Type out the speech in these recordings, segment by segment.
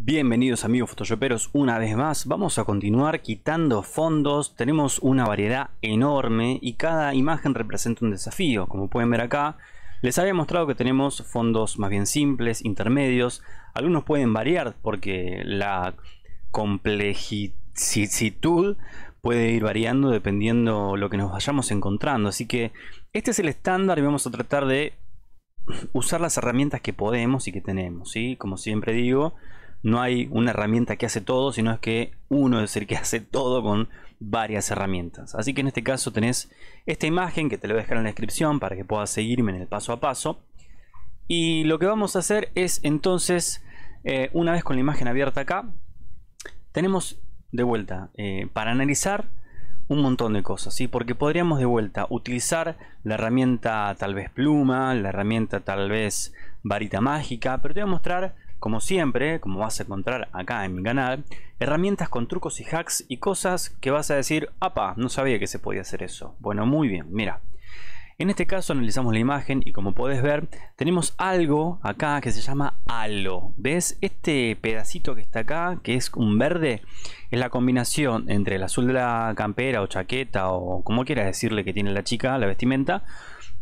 Bienvenidos amigos photoshoperos una vez más, vamos a continuar quitando fondos, tenemos una variedad enorme y cada imagen representa un desafío, como pueden ver acá les había mostrado que tenemos fondos más bien simples, intermedios, algunos pueden variar porque la complejitud puede ir variando dependiendo lo que nos vayamos encontrando, así que este es el estándar y vamos a tratar de usar las herramientas que podemos y que tenemos, como siempre digo no hay una herramienta que hace todo, sino es que uno es el que hace todo con varias herramientas. Así que en este caso tenés esta imagen que te la voy a dejar en la descripción para que puedas seguirme en el paso a paso. Y lo que vamos a hacer es entonces, eh, una vez con la imagen abierta acá, tenemos de vuelta eh, para analizar un montón de cosas, porque podríamos de vuelta utilizar la herramienta tal vez pluma, la herramienta tal vez varita mágica, pero te voy a mostrar como siempre, como vas a encontrar acá en mi canal, herramientas con trucos y hacks y cosas que vas a decir, apa, no sabía que se podía hacer eso. Bueno, muy bien, mira. En este caso analizamos la imagen y como podés ver, tenemos algo acá que se llama halo. ¿Ves? Este pedacito que está acá, que es un verde, es la combinación entre el azul de la campera o chaqueta o como quieras decirle que tiene la chica, la vestimenta,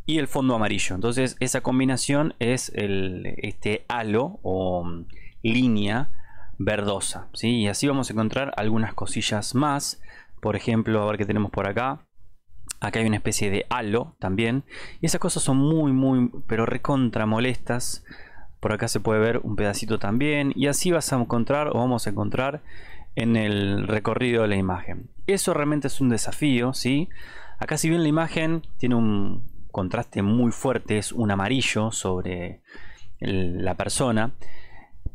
y el fondo amarillo. Entonces esa combinación es el, este halo o mm, línea verdosa. Y así vamos a encontrar algunas cosillas más. Por ejemplo, a ver qué tenemos por acá. Acá hay una especie de halo también. Y esas cosas son muy, muy, pero recontra molestas. Por acá se puede ver un pedacito también. Y así vas a encontrar o vamos a encontrar en el recorrido de la imagen. Eso realmente es un desafío, ¿sí? Acá si bien la imagen tiene un, contraste muy fuerte es un amarillo sobre la persona.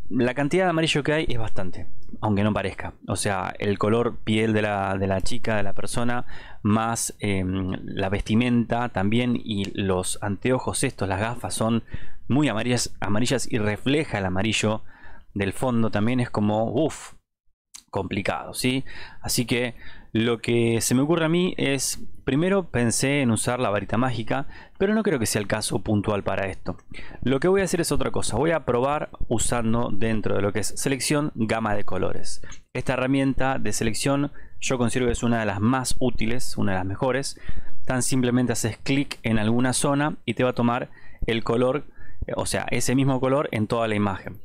La cantidad de amarillo que hay es bastante, aunque no parezca. O sea, el color piel de la, chica, de la persona, más em, la vestimenta también y los anteojos estos, las gafas son muy amarillas, amarillas y refleja el amarillo del fondo también. Es como, uff, complicado, ¿sí? Así que lo que se me ocurre a mí es, primero pensé en usar la varita mágica, pero no creo que sea el caso puntual para esto. Lo que voy a hacer es otra cosa, voy a probar usando dentro de lo que es selección gama de colores. Esta herramienta de selección yo considero que es una de las más útiles, una de las mejores. Tan simplemente haces clic en alguna zona y te va a tomar el color, eh, o sea, ese mismo color en toda la imagen.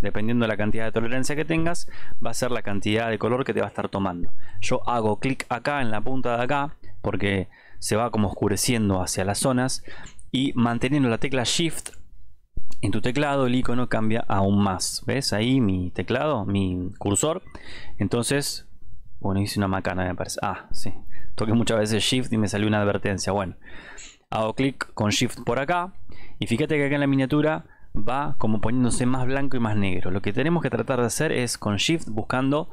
Dependiendo de la cantidad de tolerancia que tengas, va a ser la cantidad de color que te va a estar tomando. Yo hago clic acá en la punta de acá, porque se va como oscureciendo hacia las zonas, y manteniendo la tecla Shift en tu teclado, el icono cambia aún más. ¿Ves? Ahí mi teclado, mi cursor. Entonces, bueno, hice una macana, me parece. Ah, sí. Toqué muchas veces Shift y me salió una advertencia. Bueno, hago clic con Shift por acá. Y fíjate que acá en la miniatura va como poniéndose más blanco y más negro. Lo que tenemos que tratar de hacer es con Shift buscando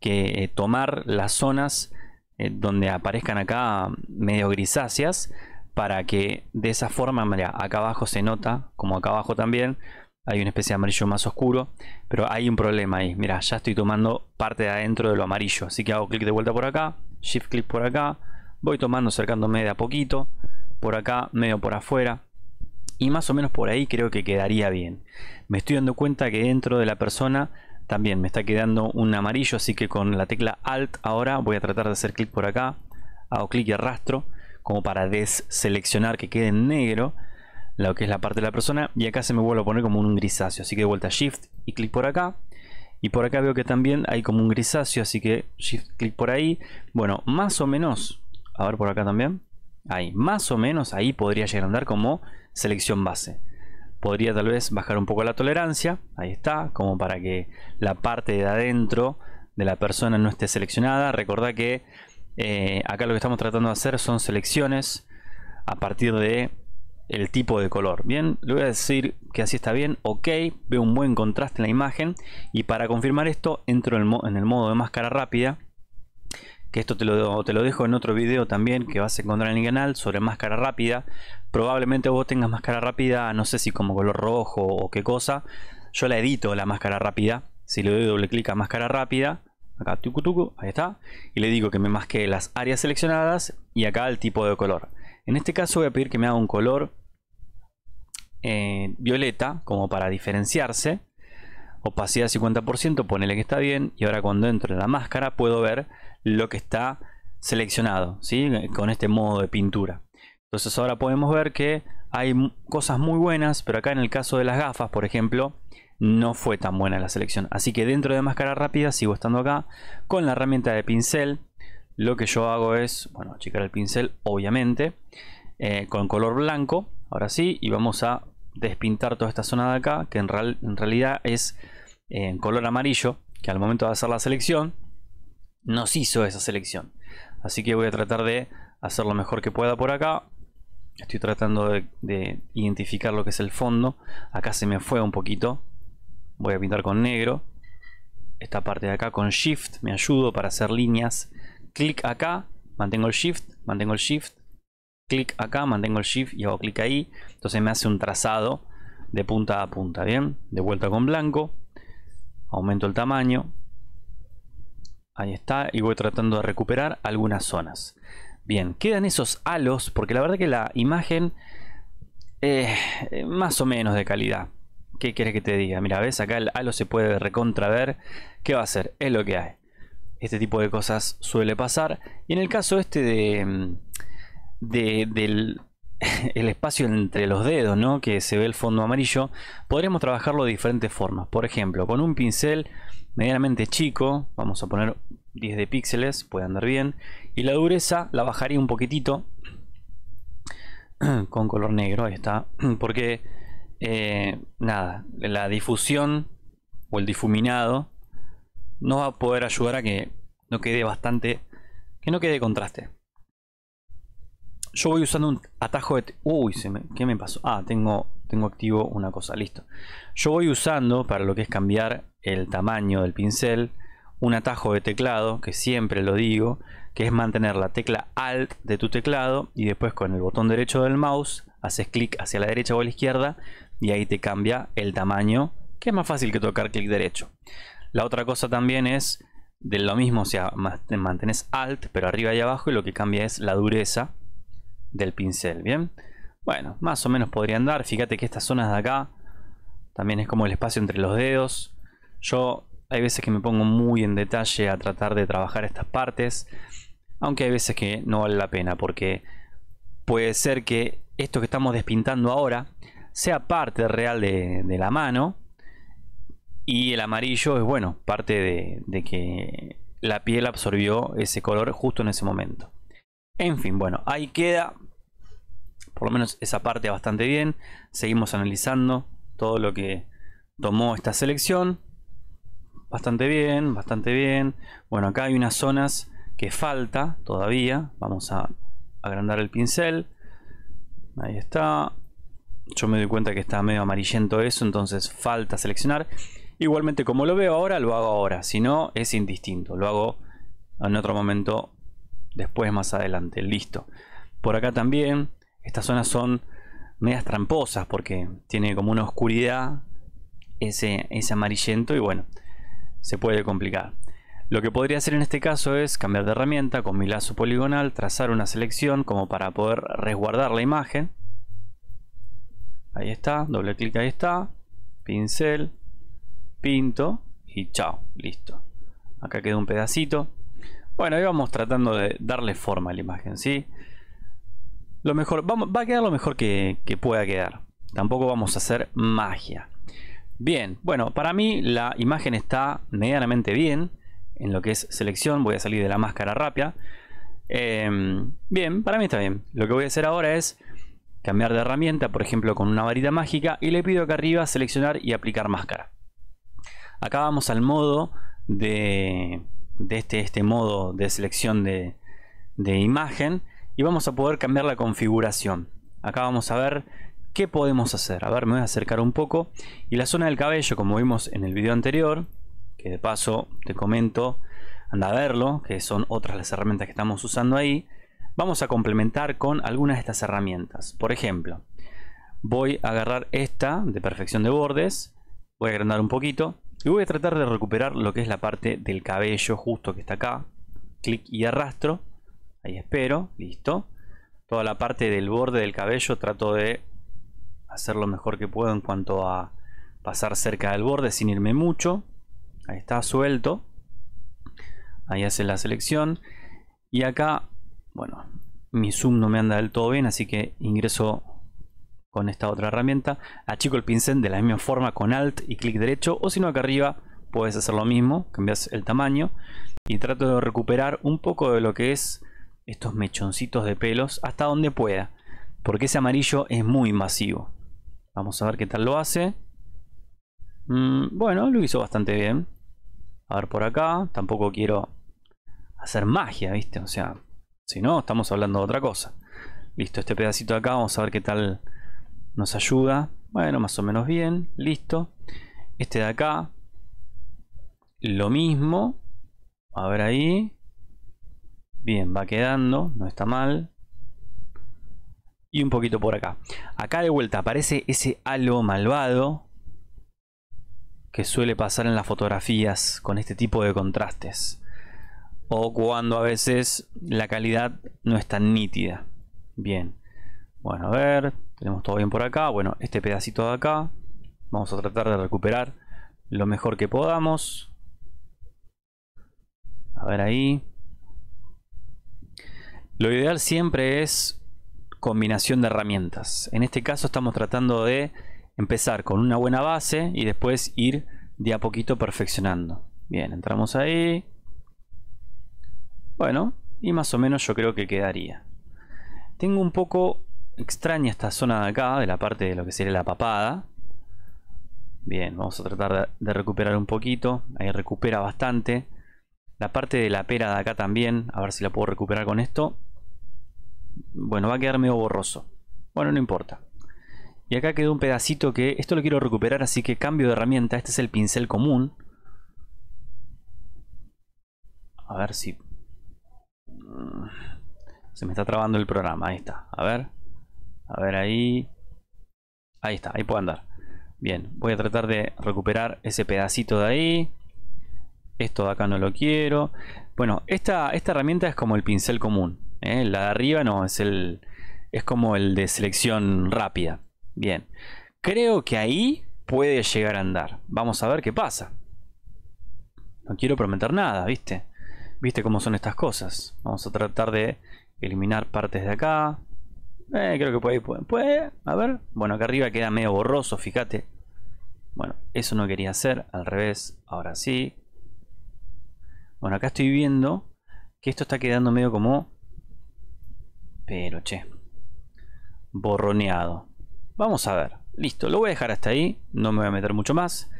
que eh, tomar las zonas eh, donde aparezcan acá medio grisáceas para que de esa forma, mira, acá abajo se nota, como acá abajo también, hay una especie de amarillo más oscuro, pero hay un problema ahí. Mira, ya estoy tomando parte de adentro de lo amarillo, así que hago clic de vuelta por acá, shift clic por acá, voy tomando, acercándome de a poquito, por acá, medio por afuera, y más o menos por ahí creo que quedaría bien. Me estoy dando cuenta que dentro de la persona también me está quedando un amarillo, así que con la tecla Alt ahora voy a tratar de hacer clic por acá. Hago clic y arrastro como para deseleccionar que quede en negro lo que es la parte de la persona y acá se me vuelve a poner como un grisáceo así que de vuelta shift y clic por acá y por acá veo que también hay como un grisáceo así que shift clic por ahí bueno más o menos a ver por acá también ahí. Más o menos ahí podría llegar a andar como selección base. Podría tal vez bajar un poco la tolerancia, ahí está, como para que la parte de adentro de la persona no esté seleccionada. recordá que eh, acá lo que estamos tratando de hacer son selecciones a partir de el tipo de color. Bien, le voy a decir que así está bien, ok, veo un buen contraste en la imagen y para confirmar esto entro en el modo de máscara rápida que esto te lo, te lo dejo en otro video también que vas a encontrar en el canal sobre máscara rápida. Probablemente vos tengas máscara rápida, no sé si como color rojo o qué cosa. Yo la edito la máscara rápida. Si le doy doble clic a máscara rápida, acá tucu tucu, ahí está. Y le digo que me masque las áreas seleccionadas y acá el tipo de color. En este caso voy a pedir que me haga un color eh, violeta como para diferenciarse opacidad 50%, ponele que está bien, y ahora cuando entro en la máscara puedo ver lo que está seleccionado, ¿sí? con este modo de pintura. Entonces ahora podemos ver que hay cosas muy buenas, pero acá en el caso de las gafas, por ejemplo, no fue tan buena la selección. Así que dentro de máscara rápida sigo estando acá con la herramienta de pincel. Lo que yo hago es, bueno, achicar el pincel, obviamente, eh, con color blanco, ahora sí, y vamos a despintar toda esta zona de acá, que en, real, en realidad es en color amarillo, que al momento de hacer la selección, nos hizo esa selección. Así que voy a tratar de hacer lo mejor que pueda por acá. Estoy tratando de, identificar lo que es el fondo. Acá se me fue un poquito. Voy a pintar con negro. Esta parte de acá con Shift me ayudo para hacer líneas. Clic acá, mantengo el Shift, mantengo el Shift. Clic acá, mantengo el Shift y hago clic ahí. Entonces me hace un trazado de punta a punta, ¿bien? De vuelta con blanco aumento el tamaño, ahí está, y voy tratando de recuperar algunas zonas. Bien, quedan esos halos, porque la verdad que la imagen eh, más o menos de calidad. ¿Qué quieres que te diga? Mira, ves, acá el halo se puede recontraver. ¿Qué va a hacer? Es lo que hay. Este tipo de cosas suele pasar. Y en el caso este de, mm, de del, el espacio entre los dedos, ¿no? que se ve el fondo amarillo, podremos trabajarlo de diferentes formas. Por ejemplo, con un pincel medianamente chico, vamos a poner 10 de píxeles, puede andar bien, y la dureza la bajaría un poquitito con color negro, ahí está, porque eh, nada, la difusión o el difuminado no va a poder ayudar a que no quede bastante, que no quede contraste yo voy usando un atajo de... Uy, ¿qué me pasó? Ah, tengo, tengo activo una cosa, listo. Yo voy usando, para lo que es cambiar el tamaño del pincel, un atajo de teclado, que siempre lo digo, que es mantener la tecla Alt de tu teclado y después con el botón derecho del mouse haces clic hacia la derecha o a la izquierda y ahí te cambia el tamaño, que es más fácil que tocar clic derecho. La otra cosa también es de lo mismo, o sea, mantenés Alt pero arriba y abajo y lo que cambia es la dureza del pincel, ¿bien? Bueno, más o menos podría andar. Fíjate que estas zonas de acá también es como el espacio entre los dedos. Yo hay veces que me pongo muy en detalle a tratar de trabajar estas partes. Aunque hay veces que no vale la pena porque puede ser que esto que estamos despintando ahora sea parte real de, la mano. Y el amarillo es, bueno, parte de que la piel absorbió ese color justo en ese momento. En fin, bueno, ahí queda por lo menos esa parte bastante bien. Seguimos analizando todo lo que tomó esta selección. Bastante bien, bastante bien. Bueno, acá hay unas zonas que falta todavía. Vamos a agrandar el pincel. Ahí está. Yo me doy cuenta que está medio amarillento eso, entonces falta seleccionar. Igualmente como lo veo ahora, lo hago ahora. Si no, es indistinto. Lo hago en otro momento después, más adelante. Listo. Por acá también estas zonas son medias tramposas porque tiene como una oscuridad ese, ese amarillento y bueno, se puede complicar. Lo que podría hacer en este caso es cambiar de herramienta con mi lazo poligonal, trazar una selección como para poder resguardar la imagen. Ahí está, doble clic, ahí está, pincel, pinto y chao, listo. Acá queda un pedacito. Bueno, ahí vamos tratando de darle forma a la imagen, ¿sí? Lo mejor, va, va a quedar lo mejor que, pueda quedar. Tampoco vamos a hacer magia. Bien, bueno, para mí la imagen está medianamente bien. En lo que es selección, voy a salir de la máscara rápida. Em, bien, para mí está bien. Lo que voy a hacer ahora es cambiar de herramienta, por ejemplo con una varita mágica, y le pido acá arriba seleccionar y aplicar máscara. Acá vamos al modo de, este, este modo de selección de, de imagen y vamos a poder cambiar la configuración. Acá vamos a ver qué podemos hacer. A ver, me voy a acercar un poco. Y la zona del cabello, como vimos en el video anterior, que de paso te comento, anda a verlo, que son otras las herramientas que estamos usando ahí. Vamos a complementar con algunas de estas herramientas. Por ejemplo, voy a agarrar esta de perfección de bordes, voy a agrandar un poquito y voy a tratar de recuperar lo que es la parte del cabello justo que está acá. Clic y arrastro Ahí espero, listo. Toda la parte del borde del cabello trato de hacer lo mejor que puedo en cuanto a pasar cerca del borde sin irme mucho. Ahí está, suelto. Ahí hace la selección. Y acá, bueno, mi zoom no me anda del todo bien, así que ingreso con esta otra herramienta. Achico el pincel de la misma forma con Alt y clic derecho. O si no, acá arriba puedes hacer lo mismo, cambias el tamaño. Y trato de recuperar un poco de lo que es estos mechoncitos de pelos hasta donde pueda. Porque ese amarillo es muy masivo. Vamos a ver qué tal lo hace. Mm, bueno, lo hizo bastante bien. A ver por acá. Tampoco quiero hacer magia, ¿viste? O sea, si no, estamos hablando de otra cosa. Listo, este pedacito de acá, vamos a ver qué tal nos ayuda. Bueno, más o menos bien. Listo. Este de acá. Lo mismo. A ver ahí. Bien, va quedando, no está mal. Y un poquito por acá. Acá de vuelta aparece ese halo malvado que suele pasar en las fotografías con este tipo de contrastes. O cuando a veces la calidad no es tan nítida. Bien. Bueno, a ver, tenemos todo bien por acá. Bueno, este pedacito de acá. Vamos a tratar de recuperar lo mejor que podamos. A ver ahí. Lo ideal siempre es combinación de herramientas. En este caso estamos tratando de empezar con una buena base y después ir de a poquito perfeccionando. Bien, entramos ahí. Bueno, y más o menos yo creo que quedaría. Tengo un poco extraña esta zona de acá, de la parte de lo que sería la papada. Bien, vamos a tratar de recuperar un poquito. Ahí recupera bastante. La parte de la pera de acá también, a ver si la puedo recuperar con esto. Bueno, va a quedar medio borroso. Bueno, no importa. Y acá quedó un pedacito que esto lo quiero recuperar, así que cambio de herramienta. Este es el pincel común. A ver si... Mm, se me está trabando el programa, ahí está. A ver. A ver ahí. Ahí está, ahí puedo andar. Bien, voy a tratar de recuperar ese pedacito de ahí. Esto de acá no lo quiero. Bueno, esta, esta herramienta es como el pincel común. ¿eh? La de arriba no, es, el, es como el de selección rápida. Bien, creo que ahí puede llegar a andar. Vamos a ver qué pasa. No quiero prometer nada, ¿viste? ¿Viste cómo son estas cosas? Vamos a tratar de eliminar partes de acá. Eh, creo que puede, puede, puede. A ver. Bueno, acá arriba queda medio borroso, fíjate. Bueno, eso no quería hacer. Al revés, ahora sí. Bueno, acá estoy viendo que esto está quedando medio como pero che, borroneado. Vamos a ver. Listo, lo voy a dejar hasta ahí. No me voy a meter mucho más.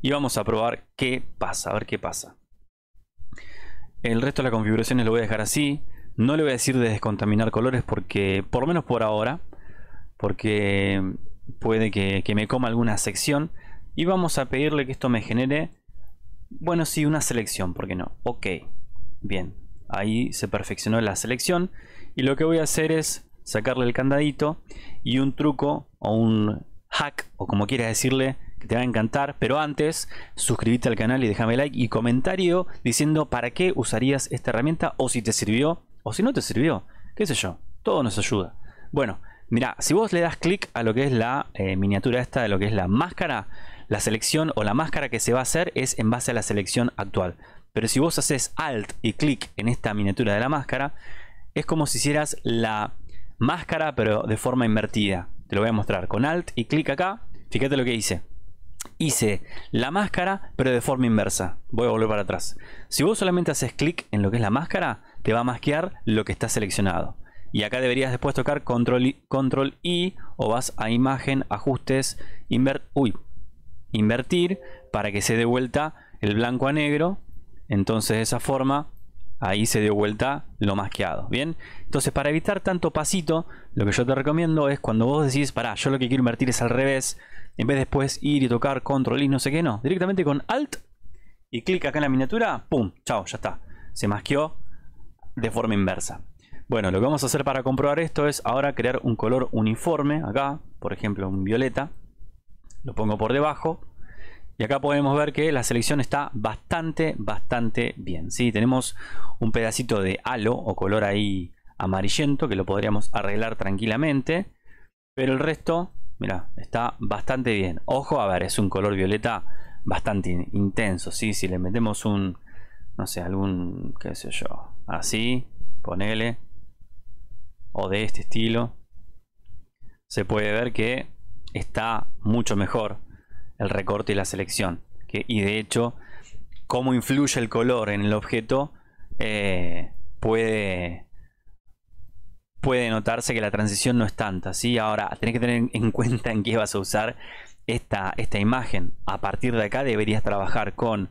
Y vamos a probar qué pasa. A ver qué pasa. El resto de las configuraciones lo voy a dejar así. No le voy a decir de descontaminar colores porque, por lo menos por ahora, porque puede que, me coma alguna sección. Y vamos a pedirle que esto me genere, bueno, sí, una selección, ¿por qué no? Ok, bien, Ahí se perfeccionó la selección. Y lo que voy a hacer es sacarle el candadito y un truco o un hack o como quieras decirle que te va a encantar. Pero antes, suscríbete al canal y déjame like y comentario diciendo para qué usarías esta herramienta o si te sirvió o si no te sirvió. Qué sé yo, todo nos ayuda. Bueno, mira, si vos le das clic a lo que es la eh, miniatura esta de lo que es la máscara, la selección o la máscara que se va a hacer es en base a la selección actual. Pero si vos haces Alt y clic en esta miniatura de la máscara, es como si hicieras la máscara pero de forma invertida. Te lo voy a mostrar. Con Alt y clic acá, fíjate lo que hice. Hice la máscara pero de forma inversa. Voy a volver para atrás. Si vos solamente haces clic en lo que es la máscara, te va a masquear lo que está seleccionado. Y acá deberías después tocar control, y control o vas a imagen, ajustes, invertir para que se dé vuelta el blanco a negro entonces de esa forma, ahí se dio vuelta lo masqueado, ¿bien? Entonces para evitar tanto pasito, lo que yo te recomiendo es cuando vos decís, pará, yo lo que quiero invertir es al revés, en vez de después ir y tocar control y no sé qué, no, directamente con alt y clic acá en la miniatura, pum, chao, ya está, se masqueó de forma inversa. Bueno, lo que vamos a hacer para comprobar esto es ahora crear un color uniforme acá, por ejemplo un violeta, lo pongo por debajo, y acá podemos ver que la selección está bastante, bastante bien. ¿sí? Tenemos un pedacito de halo o color ahí amarillento que lo podríamos arreglar tranquilamente. Pero el resto, mira, está bastante bien. Ojo, a ver, es un color violeta bastante intenso. ¿sí? Si le metemos un, no sé, algún, qué sé yo, así, ponele. O de este estilo. Se puede ver que está mucho mejor el recorte y la selección. y de hecho, cómo influye el color en el objeto eh, puede, puede notarse que la transición no es tanta. ¿sí? Ahora, tenés que tener en cuenta en qué vas a usar esta, esta imagen. A partir de acá deberías trabajar con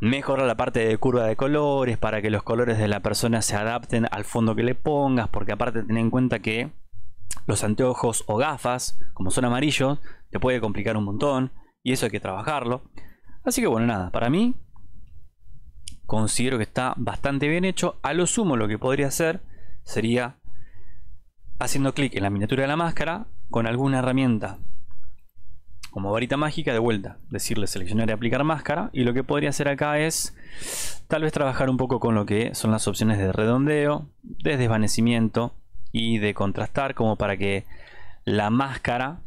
mejorar la parte de curva de colores para que los colores de la persona se adapten al fondo que le pongas, porque aparte ten en cuenta que los anteojos o gafas, como son amarillos, te puede complicar un montón y eso hay que trabajarlo. Así que bueno, nada, para mí considero que está bastante bien hecho. A lo sumo lo que podría hacer sería haciendo clic en la miniatura de la máscara con alguna herramienta como varita mágica de vuelta, decirle seleccionar y aplicar máscara y lo que podría hacer acá es tal vez trabajar un poco con lo que son las opciones de redondeo, de desvanecimiento y de contrastar como para que la máscara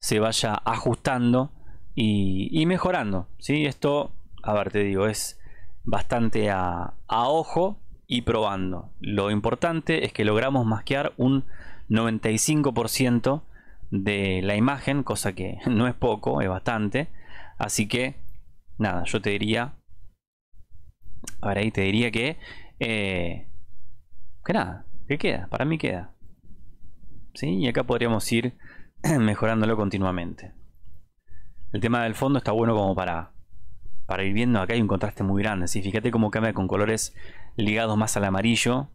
se vaya ajustando y, mejorando. ¿sí? Esto, a ver, te digo, es bastante a, ojo y probando. Lo importante es que logramos masquear un 95% de la imagen, cosa que no es poco, es bastante. Así que, nada, yo te diría, a ver ahí te diría que, eh, que nada, Qué queda, para mí queda. ¿Sí? Y acá podríamos ir mejorándolo continuamente. El tema del fondo está bueno como para, para ir viendo. Acá hay un contraste muy grande. ¿sí? Fíjate cómo cambia con colores ligados más al amarillo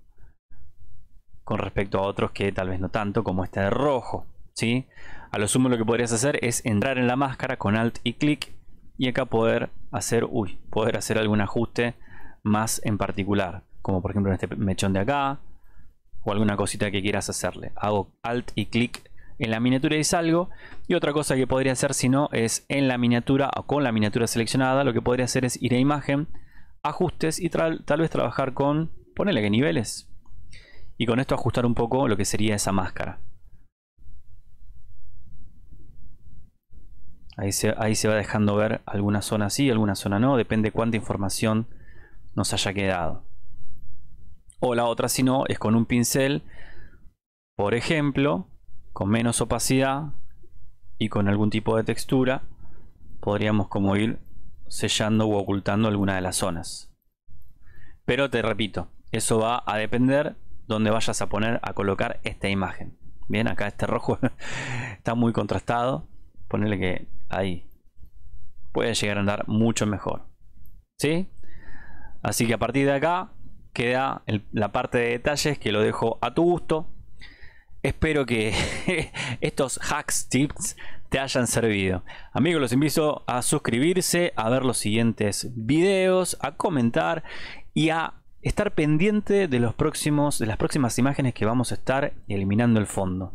con respecto a otros que tal vez no tanto, como este de rojo. ¿sí? A lo sumo lo que podrías hacer es entrar en la máscara con Alt y clic y acá poder hacer, uy, poder hacer algún ajuste más en particular. Como por ejemplo en este mechón de acá, o alguna cosita que quieras hacerle. Hago alt y clic en la miniatura y salgo. Y otra cosa que podría hacer si no es en la miniatura o con la miniatura seleccionada, lo que podría hacer es ir a imagen, ajustes y tal vez trabajar con, ponele que niveles. Y con esto ajustar un poco lo que sería esa máscara. Ahí se, va dejando ver alguna zona sí, alguna zona no, depende cuánta información nos haya quedado. O la otra, si no, es con un pincel, por ejemplo, con menos opacidad y con algún tipo de textura, podríamos como ir sellando u ocultando alguna de las zonas. Pero te repito, eso va a depender donde vayas a poner a colocar esta imagen. Bien, acá este rojo está muy contrastado. Ponerle que ahí puede llegar a andar mucho mejor. ¿Sí? Así que a partir de acá queda la parte de detalles que lo dejo a tu gusto. Espero que estos hacks tips te hayan servido. Amigos, los invito a suscribirse, a ver los siguientes videos, a comentar y a estar pendiente de los próximos de las próximas imágenes que vamos a estar eliminando el fondo.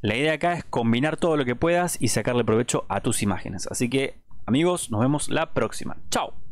La idea acá es combinar todo lo que puedas y sacarle provecho a tus imágenes. Así que, amigos, nos vemos la próxima. Chao.